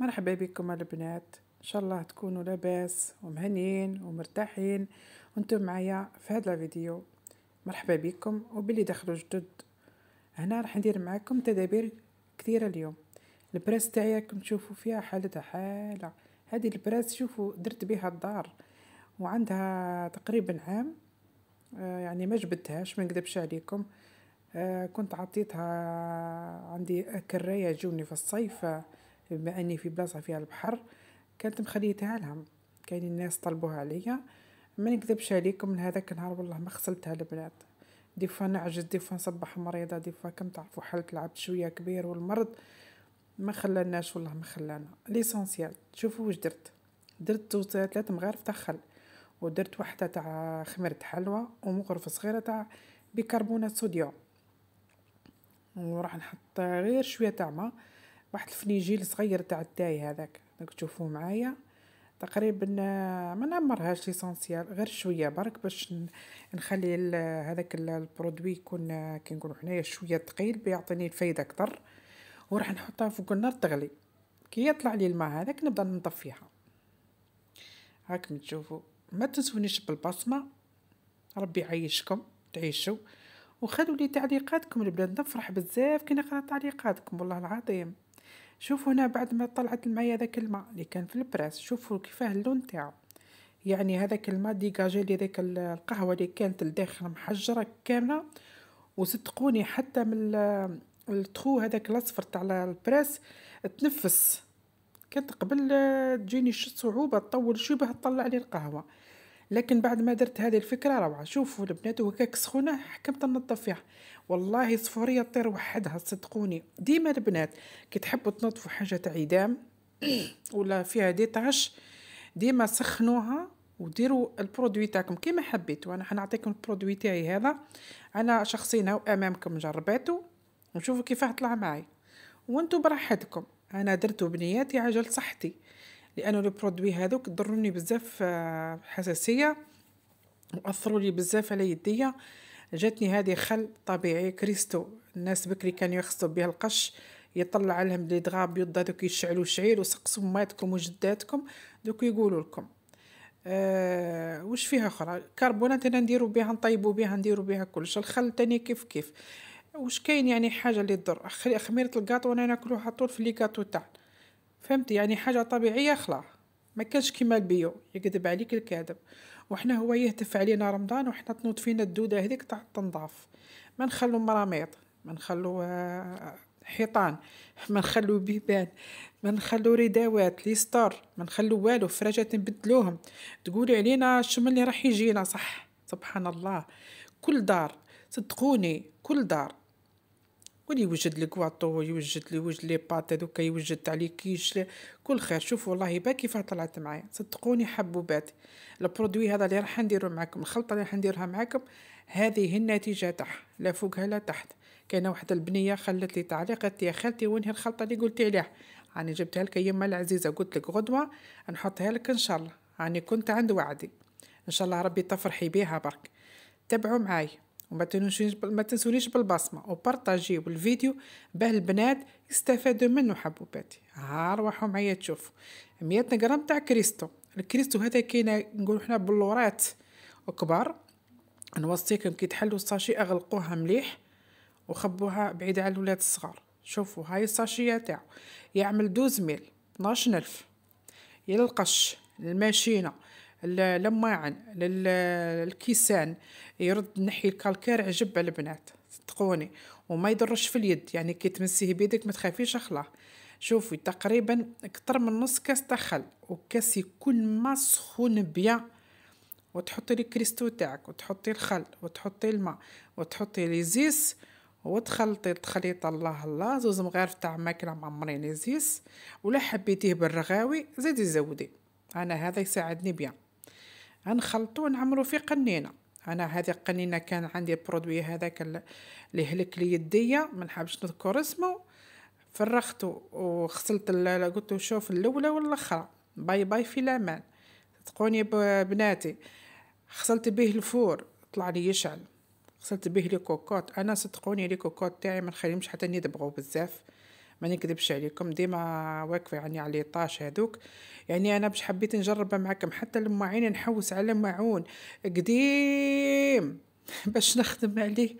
مرحبا بكم البنات ان شاء الله تكونوا لاباس ومهنيين ومرتاحين وانتم معايا في هذا الفيديو مرحبا بكم وباللي دخلوا جدد هنا راح ندير معاكم تدابير كثيره اليوم البراس تاعي راكم تشوفوا فيها حالتها حاله هذه البراس شوفوا درت بها الدار وعندها تقريبا عام آه يعني ما جبدتهاش ما نكذبش عليكم آه كنت عطيتها عندي كرايه جوني في الصيف آه بما اني في بلاصه فيها البحر كانت مخليتها لهم كاين الناس طلبوها عليا ما نكذبش عليكم لهذاك النهار والله ما غسلتها البنات دي فوا نعجز دي فوا نصبح مريضه دي فوا كم تعرفوا حالك لعبت شويه كبير والمرض ما خلاناش والله ما خلانا ليسونسيال شوفوا واش درت درت ثلاث مغارف تاع خل ودرت واحده تاع خمرة حلوى ومغرفه صغيره تاع بيكربونات صوديوم وراح نحط غير شويه تاع ما واحد الفليجيل صغير تاع الداي هذاك داك تشوفوه معايا تقريبا ما نعمرهاش ليسونسيال غير شويه برك باش نخلي هذاك البرودوي يكون كي نقولوا حنايا شويه ثقيل بيعطيني الفايده اكثر وراح نحطها فوق النار تغلي كي يطلع لي الماء هذاك نبدا نطفيها هاكم تشوفوا ما تنسونيش بالبصمه ربي يعيشكم تعيشوا وخذوا لي تعليقاتكم البلاد نفرح بزاف كي نقرا تعليقاتكم والله العظيم شوفوا هنا بعد ما طلعت معايا هذاك الماء اللي كان في البراس شوفوا كيفاه اللون تاعو يعني هذاك الماء ديجاجي لي ذاك القهوه اللي كانت لداخل محجره كامله وصدقوني حتى من الترو هذاك الاصفر تاع البراس تنفس كانت قبل تجيني شو صعوبه تطول شبه تطلع لي القهوه لكن بعد ما درت هذه الفكره روعه شوفوا البنات وهكاك سخونه حكمت تنظف فيها والله صفوريه تطير وحدها صدقوني ديما البنات كي تحبوا تنظفوا حاجه تاع عدام ولا فيها ديتاش ديما سخنوها وديروا البرودوي تاعكم كيما حبيتوا انا حنعطيكم البرودوي تاعي هذا انا شخصيا امامكم جربته ونشوفوا كيفاه طلع معي وانتم براحتكم انا درته بنياتي عجل صحتي لانه برودوي هذوك ضروني بزاف آه، حساسيه واثروا لي بزاف على يديا جاتني هذه خل طبيعي كريستو الناس بكري كانوا يخصوا بها القش يطلع لهم لي دغاب بيض هذوك يشعلوا شعير وسقسوا ماتكم وجداتكم دوك يقولوا لكم أه وش فيها اخرى كربونات انا نديرو بها نطيبو بها نديرو بها كلش الخل تاني كيف كيف وش كاين يعني حاجه اللي تضر خميره الكاطو انا ناكلوها طول في لي كاطو تاعنا فهمتي يعني حاجه طبيعيه خلا ما كانش كيما البيو يكذب عليك الكاذب وحنا هو يهتف علينا رمضان وحنا تنوض فينا الدوده هذيك تاع التنظاف ما نخلو مراميط ما نخلو آه، حيطان ما نخلو بيبان ما نخلو رداوات لي ستار ما نخلو والو فراجات نبدلوهم تقولي علينا الشمل اللي راح يجينا صح سبحان الله كل دار صدقوني كل دار واللي يوجد لي يوجد يوجد لي بات هذوك يوجد تاع لي كيش كل خير شوف والله با كيفاه طلعت معايا صدقوني حبوبات البرودوي هذا اللي راح نديرو معاكم الخلطه اللي راح نديرها معاكم هذه هي النتيجه تاعها لا فوقها لا تحت كاينه واحد البنيه خلت لي تعليق قالت يا خالتي وين هي الخلطه اللي قلتي عليها راني جبتها لك يما العزيزه قلت لك غدوه نحطها لك ان شاء الله راني كنت عند وعدي ان شاء الله ربي تفرحي بها برك تابعوا معايا وما تنسونيش ما تنسونيش بالبصمه وبارطاجيو الفيديو باه البنات يستفادوا منه حبوباتي ها روحوا معايا تشوفوا 100 غرام تاع كريستو الكريستو هذا كاين نقولوا حنا بلورات كبار نوصيكم كي تحلوا الساشي اغلقوها مليح وخبوها بعيد على الولاد الصغار شوفوا هاي الساشيه تاعو يعمل 12 ميل 12000 يلقش الماشينه اللماعن للكيسان يرد نحي الكالكير عجب البنات صدقوني وما يضرش في اليد يعني كي تمسيه بيدك ما تخافيش اخلاه شوفي تقريبا اكثر من نص كاس دخل خل وكاس يكون ما سخون بيان وتحطي الكريستو تاعك وتحطي الخل وتحطي الماء وتحطي ليزيس وتخلطي الخليط الله الله زوز مغارف تاع ماكله معمرين ليزيس ولا حبيتيه بالرغاوي زيدي زودي انا هذا يساعدني بيان غنخلطو ونعمرو في قنينه انا هذه القنينه كان عندي برودوي هذاك اللي هلك لي يديا ما نحبش نذكر اسمه فرخته وغسلت قلت له شوف الاولى والاخرى باي باي في الامان صدقوني بناتي غسلت به الفور طلع لي يشعل غسلت به لي كوكوت انا صدقوني لي كوكوت تاعي ما نخليهمش حتى يدبغوا بزاف ما نكذبش عليكم ديما واقفه يعني على طاش هذوك يعني انا باش حبيت نجربها معكم حتى المواعين نحوس على معون قديم باش نخدم عليه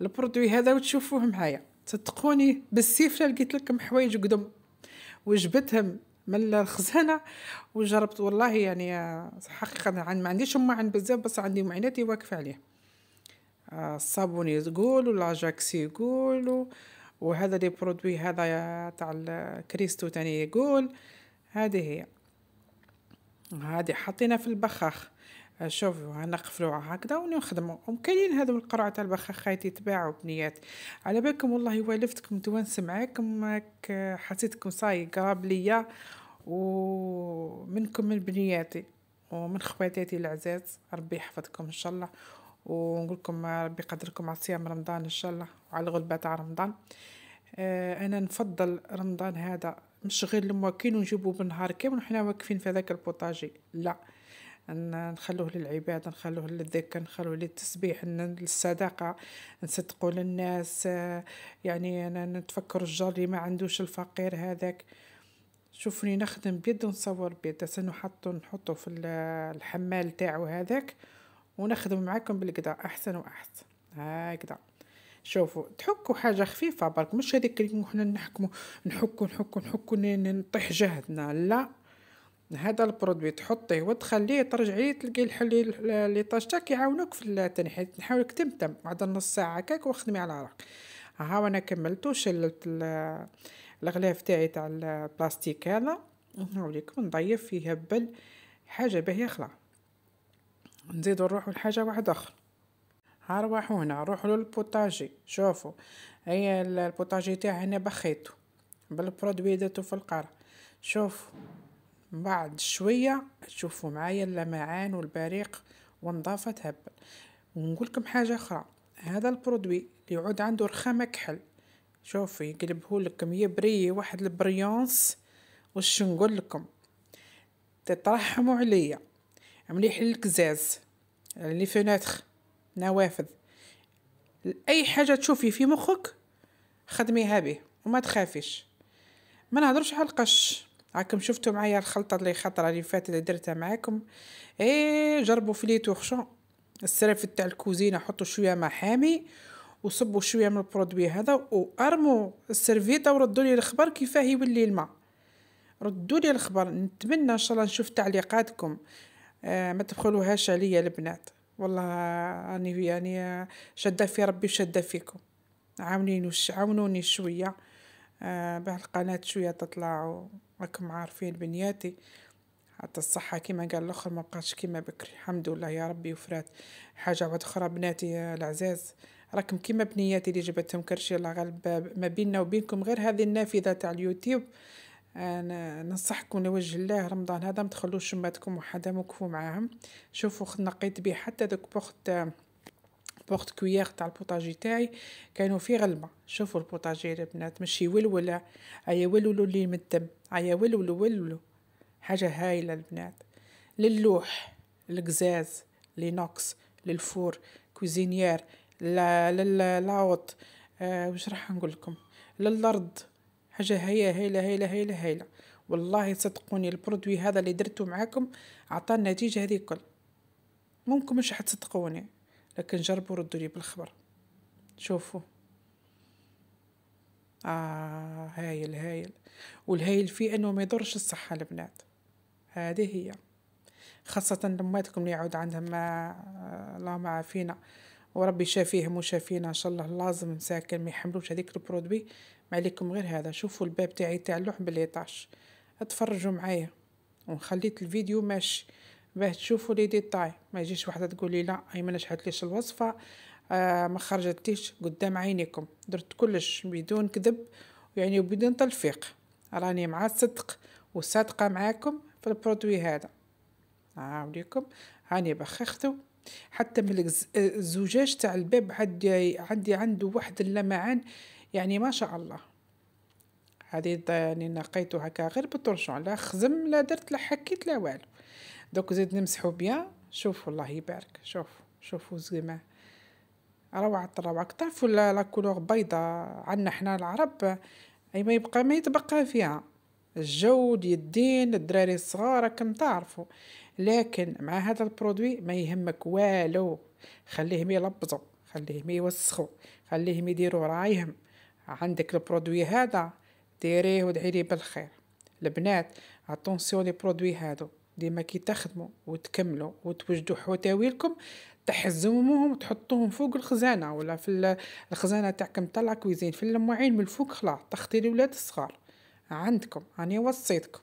البرودوي هذا وتشوفوه معايا صدقوني بالسيف لقيت لكم حوايج قدم وجبتهم من الخزانه وجربت والله يعني آه، حقيقه عن ما عنديش معن بزاف بس عندي معيناتي واقفه عليه آه، الصابون يقول ولا جاكسي يقول وهذا لي برودوي هذا تاع كريستو تاني يقول هذه هي هذه حطينا في البخاخ شوفوا هنقفلوا هكذا ونخدموا ومكاينين هذو القرعه تاع البخاخات يتباعوا بنيات على بالكم والله والفتكم معاكم ماك حسيتكم صاي قراب ليا ومنكم من بنياتي ومن خواتاتي العزاز ربي يحفظكم ان شاء الله ونقول لكم ربي يقدركم على صيام رمضان ان شاء الله وعلى الغلبه تاع رمضان آه، انا نفضل رمضان هذا مش غير المواكين ونجيبوه بالنهار كامل وحنا واقفين في هذاك البوطاجي لا نخلوه للعبادة نخلوه للذكر نخلوه للتسبيح للصدقة نصدقوا للناس آه، يعني انا نتفكر الجار اللي ما عندوش الفقير هذاك شوفني نخدم بيد ونصور بيد سنحطو نحطو في الحمال تاعو هذاك ونخدم معاكم بالقدا احسن واحسن هكذا شوفوا تحكوا حاجه خفيفه برك مش هذيك اللي حنا نحكموا نحكوا نحكوا نحكوا نطيح جهدنا لا هذا البرودوي تحطيه وتخليه ترجعي تلقي الحل لي طاش تاعك يعاونوك في التنحيت نحاولك تمتم بعد نص ساعه هكاك وخدمي على روحك ها وانا كملت وشلت الغلاف تاعي تاع البلاستيك هذا نوريكم نضيف فيه هبل حاجه باهيه خلاص نزيدو نروحو لحاجة واحدة أخرى هربح هنا نروحو للبوتاجي شوفو هي البوتاجي تاع هنا بخيتو بالبرودوي درتو في القرع شوفو بعد شوية تشوفوا معايا اللمعان والبريق تهبل هبل ونقولكم حاجة أخرى هذا البرودوي اللي يعود عنده رخامة كحل شوفوا يقلبهولكم يبري واحد البريونس وش نقولكم تترحموا عليا مليح للكزاز يعني لي فيناتخ نوافذ اي حاجه تشوفي في مخك خدميها به وما تخافيش ما نهضرش على القش راكم شفتوا معايا الخلطه اللي خطره اللي فاتت اللي درتها معاكم اي جربوا لي وخشون السرف تاع الكوزينه حطوا شويه ماء حامي وصبوا شويه من البرودوي هذا وارموا السيرفيطه وردوا لي الخبر كيفاه يولي الماء ردوا لي الخبر نتمنى ان شاء الله نشوف تعليقاتكم آه، ما تبخلوهاش عليا البنات والله راني يعني شاده في ربي وشاده فيكم عاونيني عاونوني شويه آه، باه القناه شويه تطلع راكم عارفين بنياتي حتى الصحه كما قال الاخر ما بقاش كما بكري الحمد لله يا ربي وفرات حاجه واحده اخرى بناتي العزاز راكم كيما بنياتي اللي جبتهم كرشي الله غالب ما بيننا وبينكم غير هذه النافذه تاع اليوتيوب انا ننصحكم لوجه الله رمضان هذا ما تخلوش شماتكم وحدا وقفوا معاهم شوفوا نقيت به حتى دوك بوخت بوخت كويير تاع البوطاجي تاعي كانوا فيه غلمه شوفوا البوطاجي البنات ماشي ولوله هيا ولولو اللي من الدم هيا ولولو ولولو حاجه هايله البنات للوح القزاز لينوكس للفور كوزينيير لاوط آه واش راح نقول لكم للارض حاجه هايله هايله هايله هايله هايله والله صدقوني البرودوي هذا اللي درته معاكم عطى النتيجه هذه الكل ممكن مش حتصدقوني لكن جربوا ردوا لي بالخبر شوفوا آه هايل هايل والهايل فيه أنه ما يضرش الصحة البنات هذه هي خاصة لماتكم اللي يعود عندهم آه، الله اللهم عافينا وربي شافيهم وشافينا إن شاء الله لازم مساكن ما يحملوش هذيك البرودوي ما عليكم غير هذا شوفوا الباب تاعي تاع اللوح باليطاش اتفرجوا معايا وخليت الفيديو ماشي باه تشوفوا لي ديتاي ما يجيش وحده تقول لي لا هي ما نجحتليش الوصفه آه ما خرجتيش قدام عينيكم درت كلش بدون كذب يعني وبدون تلفيق راني مع الصدق وصادقه معاكم في البرودوي هذا عاوديكم هاني بخختو حتى من آه، الزجاج تاع الباب عندي عندي عنده واحد اللمعان يعني ما شاء الله هذه يعني نقيتو هكا غير بالطرشون لا خزم لا درت لا حكيت لا والو دوك زيد نمسحو بيان شوفوا الله يبارك شوف شوفوا زعما روعة روعة تعرفوا لا كولور بيضاء عندنا حنا العرب اي ما يبقى ما يتبقى فيها الجو يدين الدراري الصغار راكم تعرفوا لكن مع هذا البرودوي ما يهمك والو خليهم يلبزوا خليهم يوسخوا خليهم يديروا رايهم عندك البرودوي هذا ديريه ودعيلي بالخير البنات اتونسيون لي برودوي هادو ديما كي تخدموا وتكملوا وتوجدوا حوتاويلكم تحزموهم وتحطوهم فوق الخزانه ولا في الخزانه تاعكم تاع لاكويزين في المواعين من الفوق خلاص تخطي الاولاد الصغار عندكم راني وصيتكم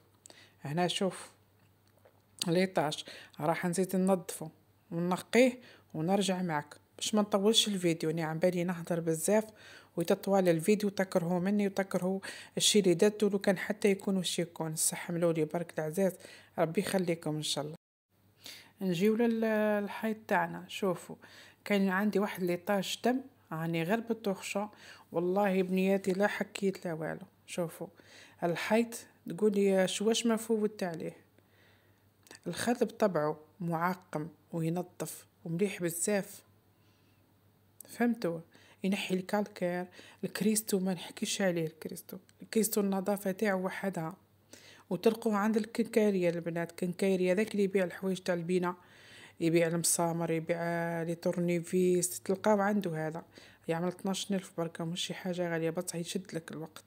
هنا شوف ليطاج راح نزيد ننظفه وننقيه ونرجع معك باش ما نطولش الفيديو راني يعني عم بالي نهضر بزاف ويتطوا على الفيديو تكرهوا مني وتكرهوا الشي اللي درتو لو كان حتى يكون وش يكون استحملوا لي برك العزاز ربي يخليكم ان شاء الله نجيو للحيط تاعنا شوفوا كان عندي واحد طاش دم راني غير بالطرشة والله بنياتي لا حكيت لا والو شوفوا الحيط تقولي شواش ما فوت عليه الخد بطبعه معقم وينظف ومليح بزاف فهمتوا ينحي الكالكير الكريستو ما نحكيش عليه الكريستو الكريستو النظافه تاعو وحدها وتلقوه عند الكنكاريه البنات كنكاريه ذاك اللي يبيع الحوايج تاع البينا يبيع المسامر يبيع لي تورنيفيس تلقاو عنده هذا يعمل 12000 بركه مش شي حاجه غاليه بصح يشد لك الوقت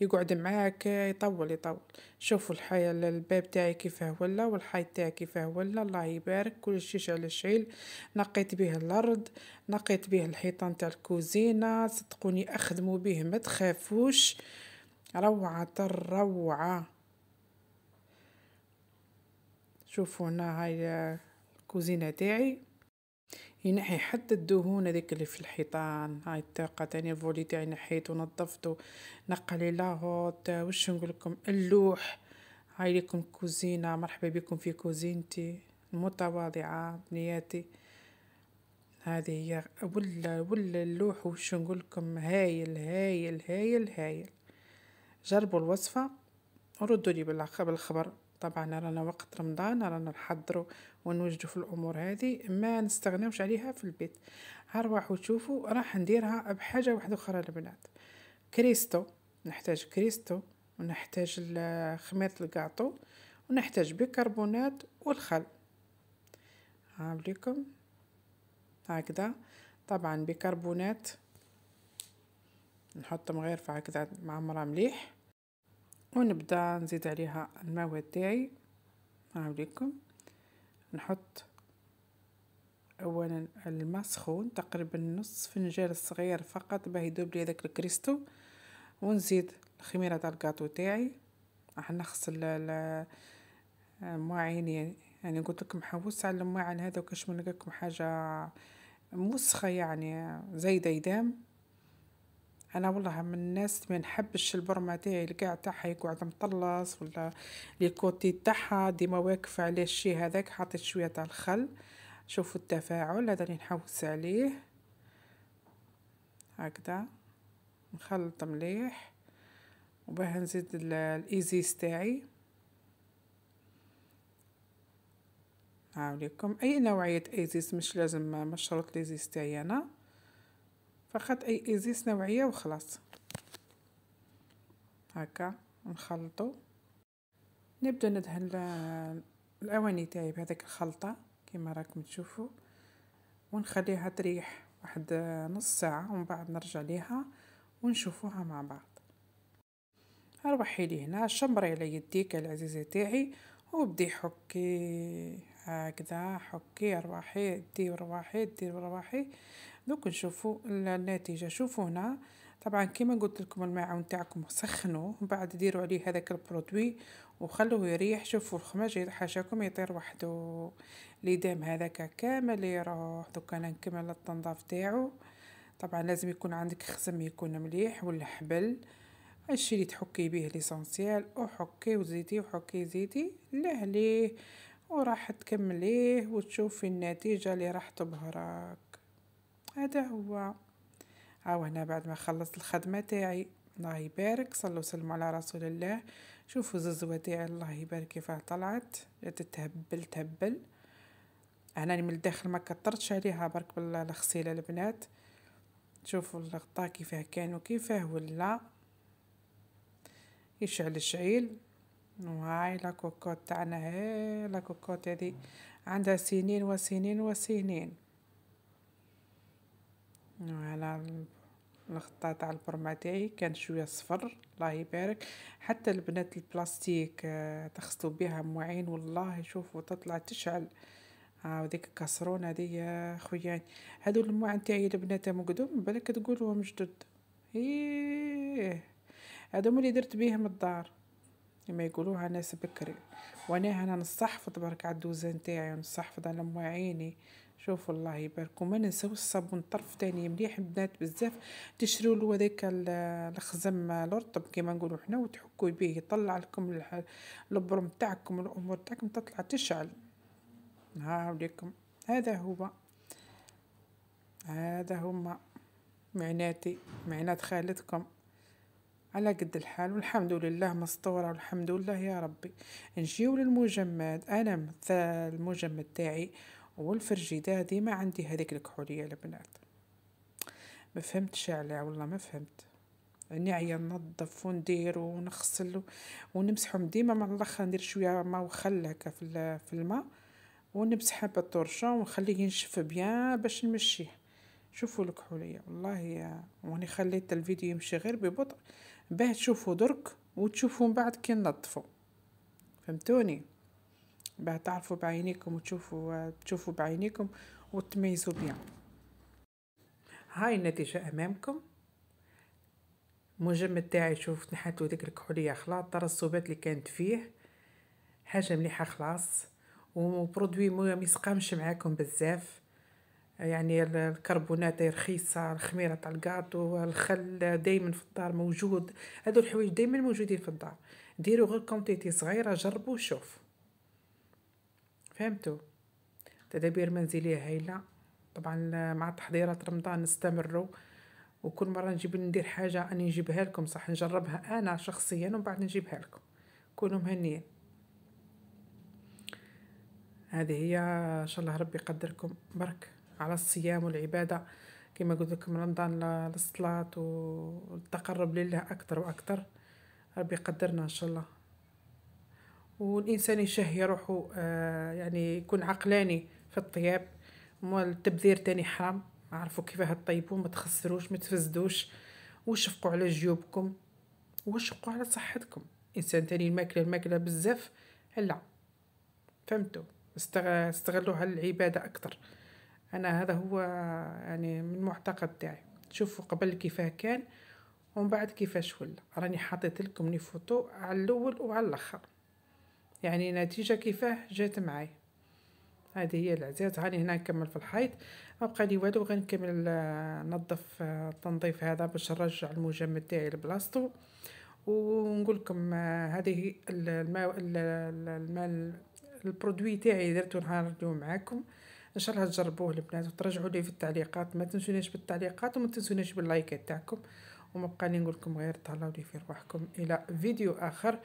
يقعد معاك يطول يطول شوفوا الحياة الباب تاعي كيفاه ولا والحي تاعي كيفاه ولا الله يبارك كل شيء على شعيل نقيت به الارض نقيت به الحيطان تاع الكوزينه صدقوني اخدموا به ما تخافوش روعه الروعه شوفوا هنا هاي الكوزينه تاعي ينحي حتى الدهون هذيك اللي في الحيطان هاي الطاقة تاني الفولي تاعي نحيت ونظفته نقلي لاهوت وش نقول لكم اللوح هاي لكم كوزينة مرحبا بكم في كوزينتي المتواضعة بنياتي هذه هي ولا ولا اللوح وش نقول لكم هايل هايل هايل هايل جربوا الوصفة وردوا لي بالخبر طبعا رانا وقت رمضان رانا نحضروا ونوجدوا في الامور هذه ما نستغناوش عليها في البيت هروح وتشوفوا راح نديرها بحاجه واحده اخرى البنات كريستو نحتاج كريستو ونحتاج خميره الكاطو ونحتاج بيكربونات والخل ها هكذا طبعا بيكربونات نحطهم غير في هكذا معمره مليح ونبدا نزيد عليها المواد تاعي هاوليكم نحط اولا الماء سخون تقريبا نص فنجان صغير فقط باه يذوب لي هذاك الكريستو ونزيد الخميره تاع الكاطو تاعي راح نغسل المواعين يعني،, يعني قلت لكم حوس على المواعن هذا وكاش من لكم حاجه موسخه يعني زايده يدام انا والله من الناس ما نحبش البرمه تاعي القاع تاعها يقعد مطلص ولا كوتي تاعها ديما واقفه على الشي هذاك حطيت شويه تاع الخل شوفوا التفاعل هذا اللي نحوس عليه هكذا نخلط مليح وباه نزيد الايزيس تاعي عليكم اي نوعيه ايزيس مش لازم مشروط ليزيز تاعي انا فقط اي ازيس نوعيه وخلاص هكا نخلطو نبدا ندهن الاواني تاعي بهذيك الخلطه كما راكم تشوفوا ونخليها تريح واحد نص ساعه ومن بعد نرجع ليها ونشوفوها مع بعض اروحي لي هنا شمري على يديك العزيزه تاعي وبدي حكي هكذا حكي رواحي دي رواحي دي رواحي دوك نشوفوا النتيجه شوفوا هنا طبعا كما قلت لكم الماعون تاعكم سخنوه من بعد ديروا عليه هذاك البرودوي وخلوه يريح شوفوا الخماج حاشاكم يطير وحده دام هذاك كامل يروح دوك انا نكمل التنظيف تاعو طبعا لازم يكون عندك خزم يكون مليح ولا حبل الشيء اللي تحكي به ليسونسيال وحكي وزيدي وحكي زيدي لهليه وراح تكمليه وتشوفي النتيجه اللي راح تبهرك هذا هو هاو هنا بعد ما خلصت الخدمة تاعي الله يبارك صلوا وسلموا على رسول الله شوفوا الززوة تاعي الله يبارك كيفاه طلعت جات تهبل تهبل هنا من الداخل ما كثرتش عليها برك بالغسيلة البنات شوفوا الغطاء كيفاه كان وكيفاه ولا يشعل الشعيل وهاي لا كوكوت تاعنا هاي لا كوكوت هذه عندها سنين وسنين وسنين على الخطة تاع البرمة تاعي كان شويه صفر الله يبارك حتى البنات البلاستيك آه، تخصطوا بها مواعين والله شوفوا تطلع تشعل ها آه، وديك الكسرونه دي خوياني هذو المواعين تاعي البنات مقدوم بالك تقولوهم جدد ايه هذوما اللي درت بيهم الدار كما يقولوها ناس بكري وانا هنا نصحفظ برك على الدوزان تاعي ونستحفظ على مواعيني شوف الله يبارك ما ننساوش الصابون طرف تاني مليح بنات بزاف تشريو له هذاك الخزم الرطب كما نقولوا حنا وتحكوا به يطلع لكم البرم تاعكم الامور تاعكم تطلع تشعل ها عليكم هذا هو هذا هما معناتي معنات خالتكم على قد الحال والحمد لله مستوره والحمد لله يا ربي نجيو للمجمد أنا المجمد تاعي والفرجيدة هذه ما عندي هذيك الكحولية البنات ما فهمتش علاه والله ما فهمت نعيا يعني ننظف وندير ونغسل ونمسحهم ديما من الاخر ندير شويه ما وخل هكا في في الماء ونمسحها بالطرشه ونخليه ينشف بيان باش نمشيه شوفوا الكحوليه والله يا واني خليت الفيديو يمشي غير ببطء باه تشوفوا درك وتشوفوا من بعد كي ننظفوا فهمتوني باه تعرفوا بعينيكم وتشوفوا تشوفوا بعينيكم وتميزوا بها هاي النتيجة أمامكم مجمد تاعي شوف نحاتو ديك الكحولية خلاط الترسبات اللي كانت فيه حاجة مليحة خلاص وبرودوي ما يسقامش معاكم بزاف يعني الكربونات رخيصة الخميرة تاع الكاطو الخل دايما في الدار موجود هادو الحوايج دايما موجودين في الدار ديروا غير كونتيتي صغيرة جربوا شوفوا فهمتوا تدابير منزلية هايلة طبعا مع تحضيرات رمضان نستمروا وكل مرة نجيب ندير حاجة أني نجيبها لكم صح نجربها أنا شخصيا ومن بعد نجيبها لكم كونوا مهنيين هذه هي إن شاء الله ربي يقدركم برك على الصيام والعبادة كما قلت لكم رمضان للصلاة والتقرب لله أكثر وأكثر ربي يقدرنا إن شاء الله والانسان يشهي روحو آه، يعني يكون عقلاني في الطياب والتبذير تاني حرام عرفوا كيفاه تطيبوا ما تخسروش ما تفزدوش وشفقوا على جيوبكم وشفقوا على صحتكم انسان تاني الماكله الماكله بزاف لا فهمتوا استغلوها للعباده اكثر انا هذا هو يعني من المعتقد تاعي شوفوا قبل كيفاه كان ومن بعد كيفاش ولا راني حاطيت لكم لي فوتو على الاول وعلى الاخر يعني نتيجة كيفاه جات معي هذه هي العزيز هاني هنا نكمل في الحيط ما بقى لي والو نكمل آه، نظف آه، التنظيف هذا باش نرجع المجمد تاعي لبلاصتو ونقول لكم آه، هذه الماء الماء البرودوي تاعي درتو نهار اليوم معاكم ان شاء الله تجربوه البنات وترجعوا لي في التعليقات ما تنسونيش بالتعليقات وما تنسونيش باللايكات تاعكم وما بقالي نقول لكم غير تهلاو لي في رواحكم الى فيديو اخر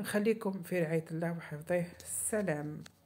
نخليكم في رعايه الله وحفظه السلام